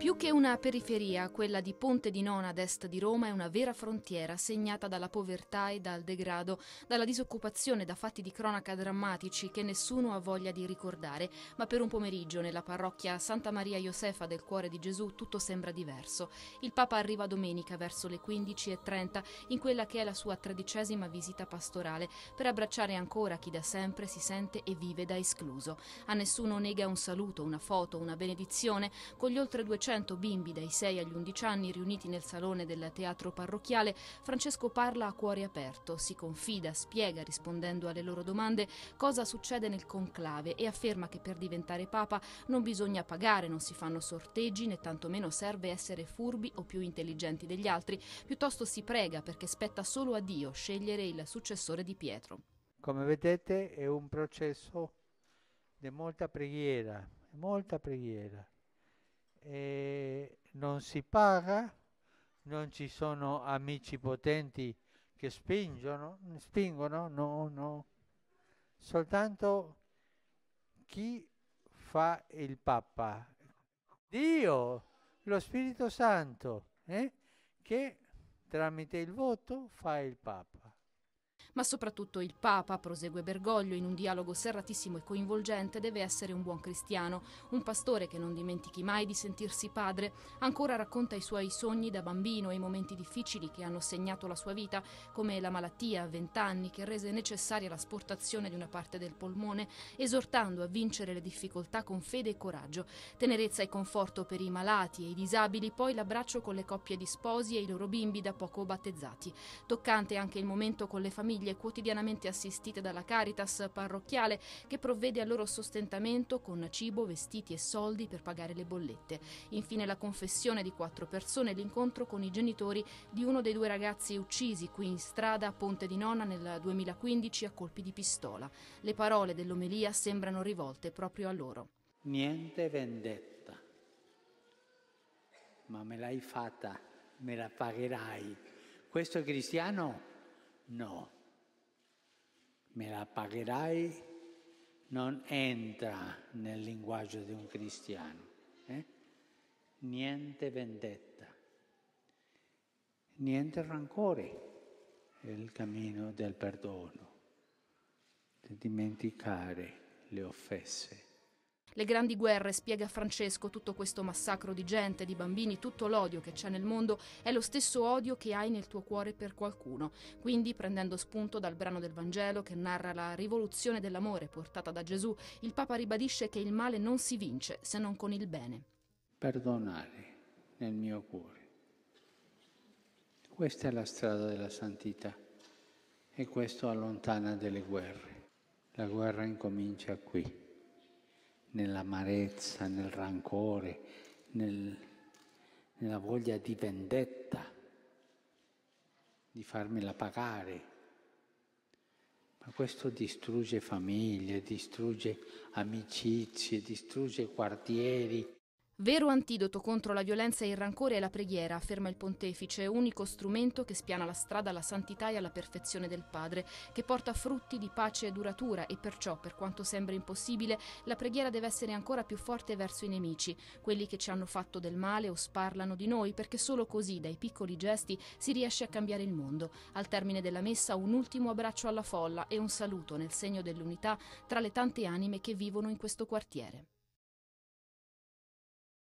Più che una periferia, quella di Ponte di Nona ad est di Roma è una vera frontiera segnata dalla povertà e dal degrado, dalla disoccupazione, da fatti di cronaca drammatici che nessuno ha voglia di ricordare, ma per un pomeriggio nella parrocchia Santa Maria Josefa del Cuore di Gesù tutto sembra diverso. Il Papa arriva domenica verso le 15.30 in quella che è la sua tredicesima visita pastorale per abbracciare ancora chi da sempre si sente e vive da escluso. A nessuno nega un saluto, una foto, una benedizione, con gli oltre 200 400 bimbi dai 6 agli 11 anni riuniti nel salone del teatro parrocchiale, Francesco parla a cuore aperto, si confida, spiega rispondendo alle loro domande cosa succede nel conclave e afferma che per diventare papa non bisogna pagare, non si fanno sorteggi né tantomeno serve essere furbi o più intelligenti degli altri, piuttosto si prega perché spetta solo a Dio scegliere il successore di Pietro. Come vedete è un processo di molta preghiera, molta preghiera eh, non si paga, non ci sono amici potenti che spingono, spingono, no, no. Soltanto chi fa il Papa? Dio, lo Spirito Santo, eh, che tramite il voto fa il Papa. Ma soprattutto il Papa, prosegue Bergoglio in un dialogo serratissimo e coinvolgente, deve essere un buon cristiano, un pastore che non dimentichi mai di sentirsi padre, ancora racconta i suoi sogni da bambino e i momenti difficili che hanno segnato la sua vita, come la malattia a vent'anni che rese necessaria l'asportazione di una parte del polmone, esortando a vincere le difficoltà con fede e coraggio, tenerezza e conforto per i malati e i disabili, poi l'abbraccio con le coppie di sposi e i loro bimbi da poco battezzati. Toccante anche il momento con le famiglie famiglie quotidianamente assistite dalla Caritas parrocchiale che provvede al loro sostentamento con cibo, vestiti e soldi per pagare le bollette. Infine la confessione di quattro persone e l'incontro con i genitori di uno dei due ragazzi uccisi qui in strada a Ponte di Nonna nel 2015 a colpi di pistola. Le parole dell'omelia sembrano rivolte proprio a loro. Niente vendetta, ma me l'hai fatta, me la pagherai. Questo cristiano? No me la pagherai non entra nel linguaggio di un cristiano. Eh? Niente vendetta, niente rancore è il cammino del perdono, di dimenticare le offese. Le grandi guerre, spiega Francesco, tutto questo massacro di gente, di bambini, tutto l'odio che c'è nel mondo è lo stesso odio che hai nel tuo cuore per qualcuno. Quindi, prendendo spunto dal brano del Vangelo che narra la rivoluzione dell'amore portata da Gesù, il Papa ribadisce che il male non si vince se non con il bene. Perdonare nel mio cuore. Questa è la strada della santità e questo allontana delle guerre. La guerra incomincia qui nell'amarezza, nel rancore, nel, nella voglia di vendetta, di farmela pagare. Ma questo distrugge famiglie, distrugge amicizie, distrugge quartieri. Vero antidoto contro la violenza e il rancore è la preghiera, afferma il pontefice, unico strumento che spiana la strada alla santità e alla perfezione del Padre, che porta frutti di pace e duratura e perciò, per quanto sembra impossibile, la preghiera deve essere ancora più forte verso i nemici, quelli che ci hanno fatto del male o sparlano di noi, perché solo così, dai piccoli gesti, si riesce a cambiare il mondo. Al termine della messa un ultimo abbraccio alla folla e un saluto nel segno dell'unità tra le tante anime che vivono in questo quartiere.